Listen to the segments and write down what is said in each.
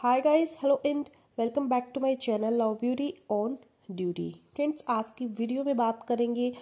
hi guys hello and welcome back to my channel love beauty on duty friends आज की video में बात करेंगे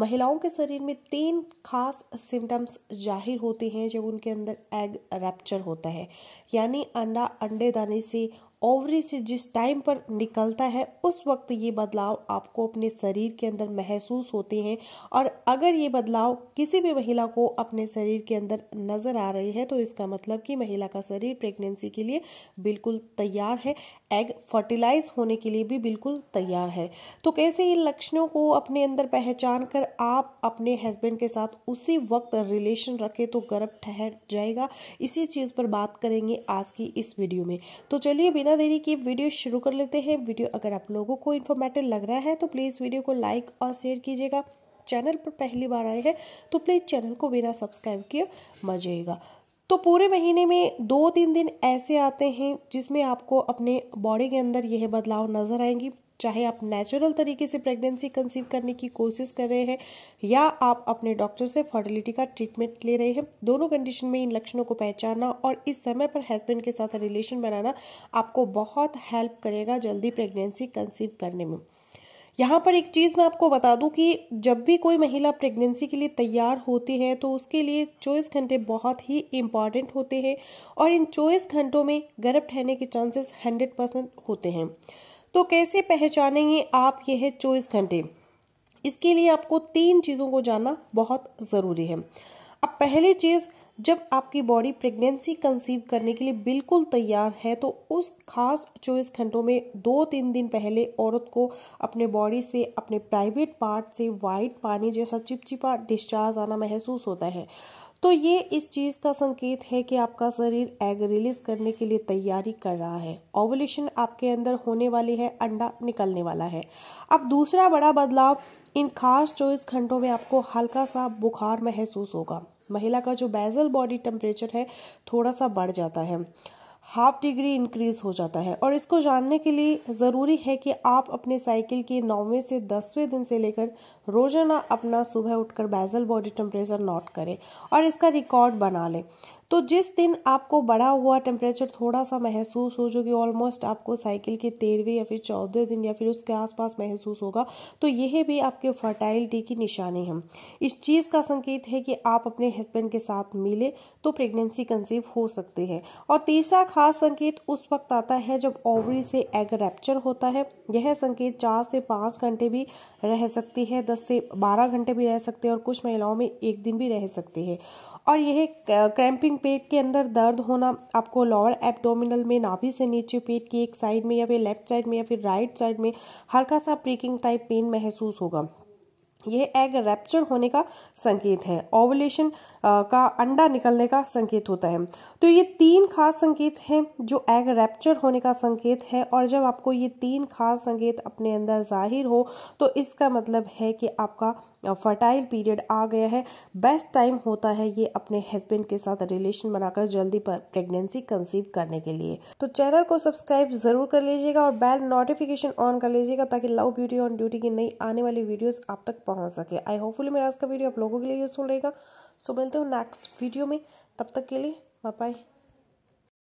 महिलाओं के शरीर में तीन खास सिम्टम्स जाहिर होते हैं जब उनके अंदर एग रैप्चर होता है यानी अंडा अंडे दाने से ओवरी से जिस टाइम पर निकलता है उस वक्त ये बदलाव आपको अपने शरीर के अंदर महसूस होते हैं और अगर ये बदलाव किसी भी महिला को अपने शरीर के अंदर नज़र आ रही है तो इसका मतलब कि महिला का शरीर प्रेगनेंसी के लिए बिल्कुल तैयार है एग फर्टिलाइज होने के लिए भी बिल्कुल तैयार है तो कैसे इन लक्षणों को अपने अंदर पहचान कर आप अपने हस्बैंड के साथ उसी वक्त रिलेशन रखें तो गर्भ ठहर जाएगा इसी चीज़ पर बात करेंगे आज की इस वीडियो में तो चलिए बिना बिना देरी के वीडियो शुरू कर लेते हैं वीडियो अगर आप लोगों को इन्फॉर्मेटिव लग रहा है तो प्लीज़ वीडियो को लाइक और शेयर कीजिएगा चैनल पर पहली बार आए हैं तो प्लीज़ चैनल को बिना सब्सक्राइब किए मजेगा तो पूरे महीने में दो तीन दिन ऐसे आते हैं जिसमें आपको अपने बॉडी के अंदर यह बदलाव नज़र आएंगी चाहे आप नेचुरल तरीके से प्रेगनेंसी कंसीव करने की कोशिश कर रहे हैं या आप अपने डॉक्टर से फर्टिलिटी का ट्रीटमेंट ले रहे हैं दोनों कंडीशन में इन लक्षणों को पहचानना और इस समय पर हस्बैंड के साथ रिलेशन बनाना आपको बहुत हेल्प करेगा जल्दी प्रेगनेंसी कंसीव करने में यहाँ पर एक चीज़ मैं आपको बता दूँ कि जब भी कोई महिला प्रेगनेंसी के लिए तैयार होती है तो उसके लिए चौबीस घंटे बहुत ही इम्पॉर्टेंट होते हैं और इन चौबीस घंटों में गर्भ ठहरने के चांसेस हंड्रेड परसेंट होते हैं तो कैसे पहचानेंगे आप यह चौबीस घंटे इसके लिए आपको तीन चीज़ों को जानना बहुत ज़रूरी है अब पहली चीज़ जब आपकी बॉडी प्रेगनेंसी कंसीव करने के लिए बिल्कुल तैयार है तो उस खास चौबीस घंटों में दो तीन दिन पहले औरत को अपने बॉडी से अपने प्राइवेट पार्ट से वाइट पानी जैसा चिपचिपा डिस्चार्ज आना महसूस होता है तो ये इस चीज़ का संकेत है कि आपका शरीर एग रिलीज करने के लिए तैयारी कर रहा है ओवुलेशन आपके अंदर होने वाली है अंडा निकलने वाला है अब दूसरा बड़ा बदलाव इन खास चौबीस घंटों में आपको हल्का सा बुखार महसूस होगा महिला का जो बैजल बॉडी टेम्परेचर है थोड़ा सा बढ़ जाता है हाफ डिग्री इंक्रीज हो जाता है और इसको जानने के लिए ज़रूरी है कि आप अपने साइकिल के नौवें से दसवें दिन से लेकर रोजाना अपना सुबह उठकर बैजल बॉडी टेम्परेचर नोट करें और इसका रिकॉर्ड बना लें तो जिस दिन आपको बढ़ा हुआ टेम्परेचर थोड़ा सा महसूस हो जो कि ऑलमोस्ट आपको साइकिल के तेरहवें या फिर चौदह दिन या फिर उसके आसपास महसूस होगा तो यह भी आपके फर्टाइलिटी की निशानी है इस चीज़ का संकेत है कि आप अपने हस्बैंड के साथ मिले तो प्रेगनेंसी कंसीव हो सकती है और तीसरा खास संकेत उस वक्त आता है जब ओवरी से एग रैप्चर होता है यह संकेत चार से पाँच घंटे भी रह सकती है दस से बारह घंटे भी रह सकते हैं और कुछ महिलाओं में एक दिन भी रह सकती है और यह क्रैम्पिंग पेट के अंदर दर्द होना आपको लोअर एब्डोमिनल में नाभि से नीचे पेट की एक साइड में या फिर लेफ्ट साइड में या फिर राइट साइड में हल्का सा प्रिकिंग टाइप पेन महसूस होगा यह एग रैप्चर होने का संकेत है ओवलेशन का अंडा निकलने का संकेत होता है तो ये तीन खास संकेत हैं जो एग रैप्चर होने का संकेत है और जब आपको ये तीन खास संकेत अपने अंदर जाहिर हो तो इसका मतलब है कि आपका फर्टाइल पीरियड आ गया है बेस्ट टाइम होता है ये अपने हस्बैंड के साथ रिलेशन बनाकर जल्दी प्रेगनेंसी कंसीव करने के लिए तो चैनल को सब्सक्राइब जरूर कर लीजिएगा और बेल नोटिफिकेशन ऑन कर लीजिएगा ताकि लव ब्यूटी ऑन ड्यूटी की नई आने वाली वीडियोस आप तक पहुंच सके आई होपफुली मेरा आज का वीडियो आप लोगों के लिए यूजफुल रहेगा सो मिलते हो नेक्स्ट वीडियो में तब तक के लिए बाय